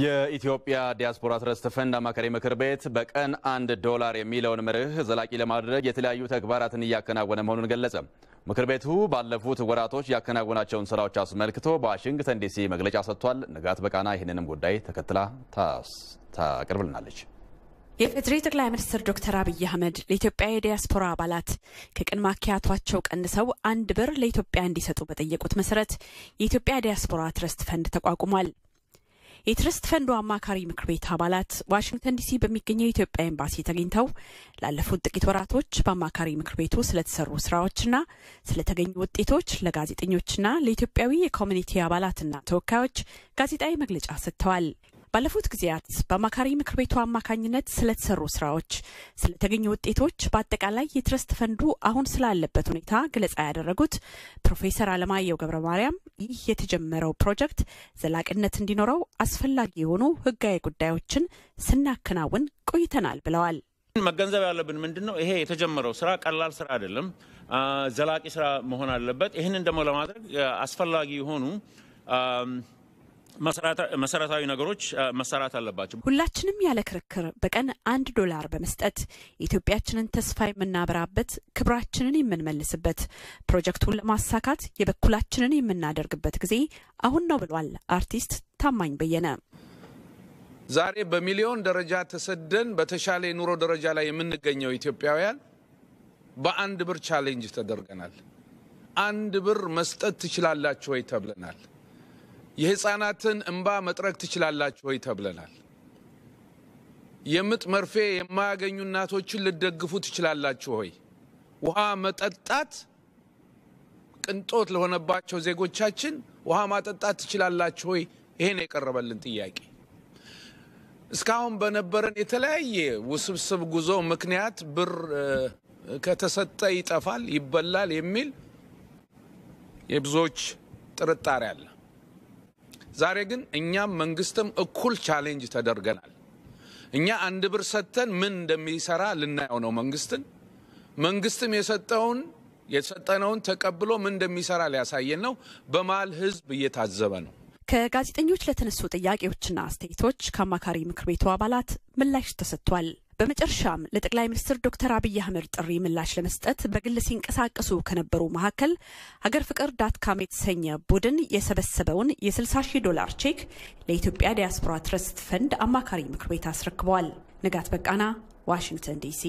የኢትዮጵያ ዲያስፖራ ትረስት ፈንድ አማካሪ ምክር ቤት በቀን አንድ ዶላር የሚለውን መርህ ዘላቂ ለማድረግ የተለያዩ ተግባራትን እያከናወነ መሆኑን ገለጸ። ምክር ቤቱ ባለፉት ወራቶች ያከናወናቸውን ስራዎች አስመልክቶ በዋሽንግተን ዲሲ መግለጫ ሰጥቷል። ንጋት በቃና ይህንንም ጉዳይ ተከትላ ታቀርብልናለች። የፌዴሪ ጠቅላይ ሚኒስትር ዶክተር አብይ አህመድ ለኢትዮጵያ የዲያስፖራ አባላት ከቅድመ ማኪያቷቸው ቀንሰው አንድ ብር ለኢትዮጵያ እንዲሰጡ በጠየቁት መሰረት የኢትዮጵያ ዲያስፖራ ትረስት ፈንድ ተቋቁሟል። የትረስት ፈንዱ አማካሪ ምክር ቤት አባላት ዋሽንግተን ዲሲ በሚገኘው የኢትዮጵያ ኤምባሲ ተገኝተው ላለፉት ጥቂት ወራቶች በአማካሪ ምክር ቤቱ ስለተሰሩ ስራዎችና ስለተገኙ ውጤቶች ለጋዜጠኞችና ለኢትዮጵያዊ የኮሚኒቲ አባላትና ተወካዮች ጋዜጣዊ መግለጫ ሰጥተዋል። ባለፉት ጊዜያት በአማካሪ ምክር ቤቱ አማካኝነት ስለተሰሩ ስራዎች፣ ስለተገኙ ውጤቶች፣ በአጠቃላይ የትረስት ፈንዱ አሁን ስላለበት ሁኔታ ገለጻ ያደረጉት ፕሮፌሰር አለማየሁ ገብረ ማርያም ይህ የተጀመረው ፕሮጀክት ዘላቂነት እንዲኖረው አስፈላጊ የሆኑ ህጋዊ ጉዳዮችን ስናከናውን ቆይተናል ብለዋል። መገንዘብ ያለብን ምንድን ነው? ይሄ የተጀመረው ስራ ቀላል ስራ አይደለም፣ ዘላቂ ስራ መሆን አለበት። ይህንን ደግሞ ለማድረግ አስፈላጊ የሆኑ መሰረታዊ ነገሮች መሰራት አለባቸው። ሁላችንም ያለ ክርክር በቀን አንድ ዶላር በመስጠት የኢትዮጵያችንን ተስፋ የምናበራበት፣ ክብራችንን የምንመልስበት፣ ፕሮጀክቱን ለማሳካት የበኩላችንን የምናደርግበት ጊዜ አሁን ነው ብሏል አርቲስት ታማኝ በየነ። ዛሬ በሚሊዮን ደረጃ ተሰደን በተሻለ የኑሮ ደረጃ ላይ የምንገኘው ኢትዮጵያውያን በአንድ ብር ቻሌንጅ ተደርገናል። አንድ ብር መስጠት ትችላላችሁ ወይ ተብለናል። የህፃናትን እንባ መጥረግ ትችላላችሁ ወይ ተብለናል። የምጥ መርፌ የማያገኙ እናቶችን ልደግፉ ትችላላችሁ ሆይ? ውሃ መጠጣት ቅንጦት ለሆነባቸው ዜጎቻችን ውሃ ማጠጣት ትችላላችሁ ሆይ? ይሄን የቀረበልን ጥያቄ እስካሁን በነበረን የተለያየ ውስብስብ ጉዞ ምክንያት ብር ከተሰጠ ይጠፋል፣ ይበላል የሚል የብዙዎች ጥርጣሬ አለ። ዛሬ ግን እኛም መንግስትም እኩል ቻሌንጅ ተደርገናል። እኛ አንድ ብር ሰጥተን ምን እንደሚሰራ ልናየው ነው መንግስትን። መንግስትም የሰጠውን የሰጠነውን ተቀብሎ ምን እንደሚሰራ ሊያሳየን ነው። በመሀል ህዝብ እየታዘበ ነው። ከጋዜጠኞች ለተነሱ ጥያቄዎችና አስተያየቶች ከአማካሪ ምክር ቤቱ አባላት ምላሽ ተሰጥቷል። በመጨረሻም ለጠቅላይ ሚኒስትር ዶክተር አብይ አህመድ ጥሪ ምላሽ ለመስጠት በግል ሲንቀሳቀሱ ከነበሩ መካከል ሀገር ፍቅር ዳትካም የተሰኘ ቡድን የሰበሰበውን የ60 ሺህ ዶላር ቼክ ለኢትዮጵያ ዲያስፖራ ትረስት ፈንድ አማካሪ ምክር ቤት አስረክበዋል። ንጋት በቃና ዋሽንግተን ዲሲ